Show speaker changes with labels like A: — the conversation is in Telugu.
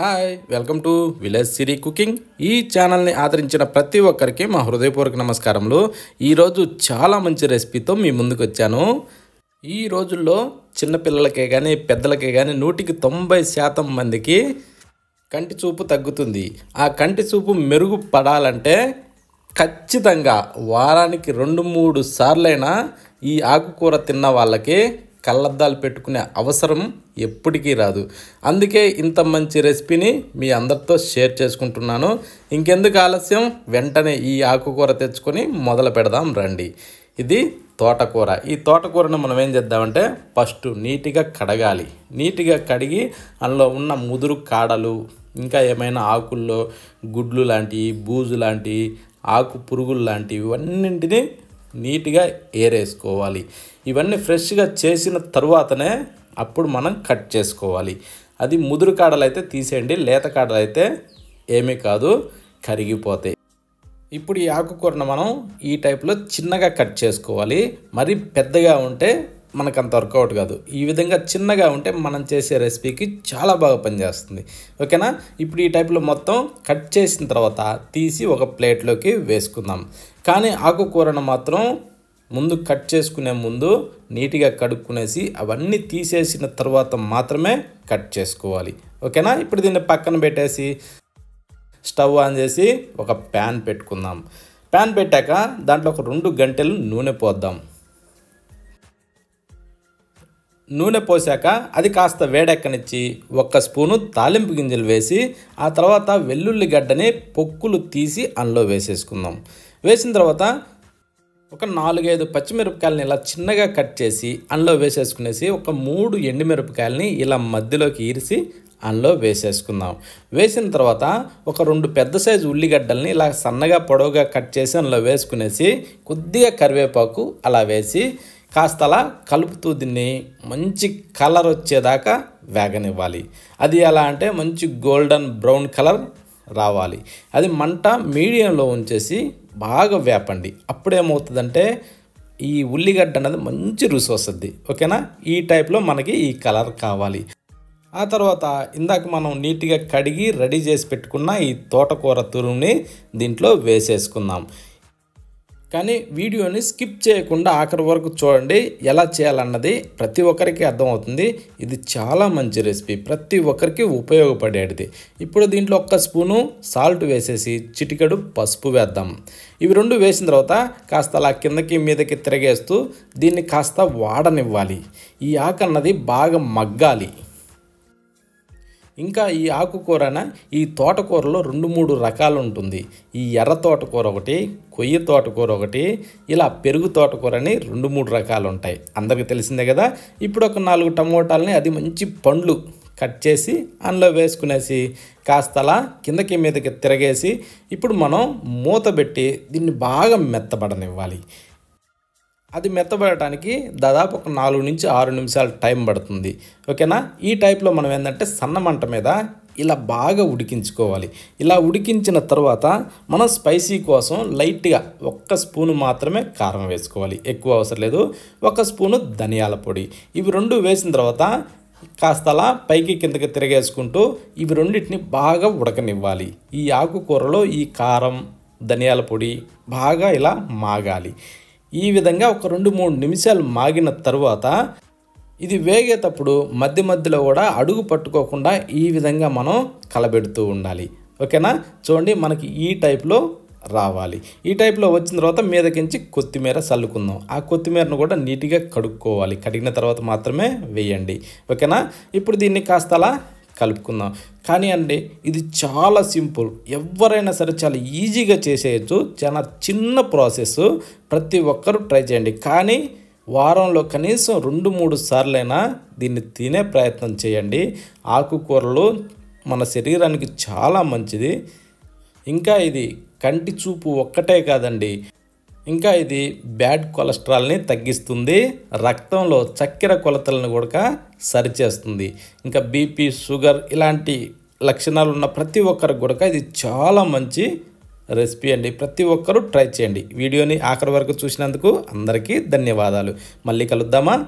A: hi welcome to village Siri cooking ఈ ఛానల్ని ఆదరించిన ప్రతి ఒక్కరికి మా హృదయపూర్వక నమస్కారములు ఈరోజు చాలా మంచి రెసిపీతో మీ ముందుకు వచ్చాను ఈ రోజుల్లో చిన్నపిల్లలకే కానీ పెద్దలకే కానీ నూటికి తొంభై శాతం మందికి కంటి చూపు తగ్గుతుంది ఆ కంటి చూపు మెరుగుపడాలంటే ఖచ్చితంగా వారానికి రెండు మూడు సార్లైనా ఈ ఆకుకూర తిన్న వాళ్ళకి కళ్ళద్దాలు పెట్టుకునే అవసరం ఎప్పటికీ రాదు అందుకే ఇంత మంచి రెసిపీని మీ అందరితో షేర్ చేసుకుంటున్నాను ఇంకెందుకు ఆలస్యం వెంటనే ఈ ఆకుకూర తెచ్చుకొని మొదలు పెడదాం రండి ఇది తోటకూర ఈ తోటకూరను మనం ఏం చేద్దామంటే ఫస్ట్ నీట్గా కడగాలి నీట్గా కడిగి అందులో ఉన్న ముదురు కాడలు ఇంకా ఏమైనా ఆకుల్లో గుడ్లు లాంటివి బూజు లాంటివి ఆకు పురుగులు లాంటివి ఇవన్నింటినీ నీట్గా ఏరేసుకోవాలి ఇవన్నీ ఫ్రెష్గా చేసిన తర్వాతనే అప్పుడు మనం కట్ చేసుకోవాలి అది ముదురు కాడలు అయితే తీసేయండి లేత కాడలు అయితే ఏమీ కాదు కరిగిపోతాయి ఇప్పుడు ఈ ఆకుకూరను మనం ఈ టైప్లో చిన్నగా కట్ చేసుకోవాలి మరి పెద్దగా ఉంటే మనకు అంత వర్కౌట్ కాదు ఈ విధంగా చిన్నగా ఉంటే మనం చేసే రెసిపీకి చాలా బాగా పనిచేస్తుంది ఓకేనా ఇప్పుడు ఈ టైప్లో మొత్తం కట్ చేసిన తర్వాత తీసి ఒక ప్లేట్లోకి వేసుకుందాం కానీ ఆకుకూరను మాత్రం ముందు కట్ చేసుకునే ముందు నీట్గా కడుక్కునేసి అవన్నీ తీసేసిన తర్వాత మాత్రమే కట్ చేసుకోవాలి ఓకేనా ఇప్పుడు దీన్ని పక్కన పెట్టేసి స్టవ్ ఆన్ చేసి ఒక ప్యాన్ పెట్టుకుందాం ప్యాన్ పెట్టాక దాంట్లో ఒక రెండు గంటలు నూనె పోద్దాం నూనె పోసాక అది కాస్త వేడెక్కనిచ్చి ఒక్క స్పూను తాలింపు గింజలు వేసి ఆ తర్వాత వెల్లుల్లి గడ్డని పొక్కులు తీసి అందులో వేసేసుకుందాం వేసిన తర్వాత ఒక నాలుగైదు పచ్చిమిరపకాయలని ఇలా చిన్నగా కట్ చేసి అందులో వేసేసుకునేసి ఒక మూడు ఎండుమిరపకాయలని ఇలా మధ్యలోకి ఈరిసి అందులో వేసేసుకుందాం వేసిన తర్వాత ఒక రెండు పెద్ద సైజు ఉల్లిగడ్డల్ని ఇలా సన్నగా పొడవుగా కట్ చేసి అందులో వేసుకునేసి కొద్దిగా కరివేపాకు అలా వేసి కాస్త అలా కలుపుతూ దీన్ని మంచి కలర్ వచ్చేదాకా వేగనివ్వాలి అది ఎలా అంటే మంచి గోల్డెన్ బ్రౌన్ కలర్ రావాలి అది మంట మీడియంలో ఉంచేసి బాగా వేపండి అప్పుడేమవుతుందంటే ఈ ఉల్లిగడ్డ అనేది మంచి రుచి వస్తుంది ఓకేనా ఈ టైప్లో మనకి ఈ కలర్ కావాలి ఆ తర్వాత ఇందాక మనం నీట్గా కడిగి రెడీ చేసి పెట్టుకున్న ఈ తోటకూర తురుని దీంట్లో వేసేసుకుందాం కానీ వీడియోని స్కిప్ చేయకుండా ఆఖరి వరకు చూడండి ఎలా చేయాలన్నది ప్రతి ఒక్కరికి అర్థమవుతుంది ఇది చాలా మంచి రెసిపీ ప్రతి ఒక్కరికి ఉపయోగపడేటిది ఇప్పుడు దీంట్లో ఒక్క స్పూను సాల్ట్ వేసేసి చిటికెడు పసుపు వేద్దాం ఇవి రెండు వేసిన తర్వాత కాస్త అలా కిందకి మీదకి తిరగేస్తూ దీన్ని కాస్త వాడనివ్వాలి ఈ ఆకు అన్నది బాగా మగ్గాలి ఇంకా ఈ ఆకుకూరన ఈ తోటకూరలో రెండు మూడు రకాలు ఉంటుంది ఈ ఎర్ర తోటకూర ఒకటి కొయ్య తోటకూర ఒకటి ఇలా పెరుగు తోటకూర అని రెండు మూడు రకాలు ఉంటాయి అందరికీ తెలిసిందే కదా ఇప్పుడు ఒక నాలుగు టమోటాలని అది మంచి పండ్లు కట్ చేసి అందులో వేసుకునేసి కాస్త అలా కిందకి మీదకి తిరగేసి ఇప్పుడు మనం మూత పెట్టి దీన్ని బాగా మెత్తబడనివ్వాలి అది మెత్తబడటానికి దాదాపు ఒక నాలుగు నుంచి ఆరు నిమిషాలు టైం పడుతుంది ఓకేనా ఈ టైప్లో మనం ఏంటంటే సన్న మంట మీద ఇలా బాగా ఉడికించుకోవాలి ఇలా ఉడికించిన తర్వాత మనం స్పైసీ కోసం లైట్గా ఒక్క స్పూను మాత్రమే కారం వేసుకోవాలి ఎక్కువ అవసరం లేదు ఒక స్పూను ధనియాల పొడి ఇవి రెండు వేసిన తర్వాత కాస్త అలా పైకి కిందకి తిరగేసుకుంటూ ఇవి రెండింటిని బాగా ఉడకనివ్వాలి ఈ ఆకుకూరలో ఈ కారం ధనియాల పొడి బాగా ఇలా మాగాలి ఈ విధంగా ఒక రెండు మూడు నిమిషాలు మాగిన తర్వాత ఇది వేగేటప్పుడు మధ్య మధ్యలో కూడా అడుగు పట్టుకోకుండా ఈ విధంగా మనం కలబెడుతూ ఉండాలి ఓకేనా చూడండి మనకి ఈ టైప్లో రావాలి ఈ టైప్లో వచ్చిన తర్వాత మీదకించి కొత్తిమీర చల్లుకుందాం ఆ కొత్తిమీరను కూడా నీట్గా కడుక్కోవాలి కడిగిన తర్వాత మాత్రమే వేయండి ఓకేనా ఇప్పుడు దీన్ని కాస్త అలా కలుపుకుందాం కానీ అండి ఇది చాలా సింపుల్ ఎవరైనా సరే చాలా ఈజీగా చేసేయచ్చు చాలా చిన్న ప్రాసెస్ ప్రతి ఒక్కరూ ట్రై చేయండి కానీ వారంలో కనీసం రెండు మూడు సార్లైనా దీన్ని తినే ప్రయత్నం చేయండి ఆకుకూరలు మన శరీరానికి చాలా మంచిది ఇంకా ఇది కంటి చూపు ఒక్కటే కాదండి ఇంకా ఇది బ్యాడ్ కొలెస్ట్రాల్ని తగ్గిస్తుంది రక్తంలో చక్కెర కొలతలను కూడా సరిచేస్తుంది ఇంకా బీపీ షుగర్ ఇలాంటి లక్షణాలు ఉన్న ప్రతి ఒక్కరికి కూడా ఇది చాలా మంచి రెసిపీ అండి ప్రతి ఒక్కరూ ట్రై చేయండి వీడియోని ఆఖరి వరకు చూసినందుకు అందరికీ ధన్యవాదాలు మళ్ళీ కలుద్దామా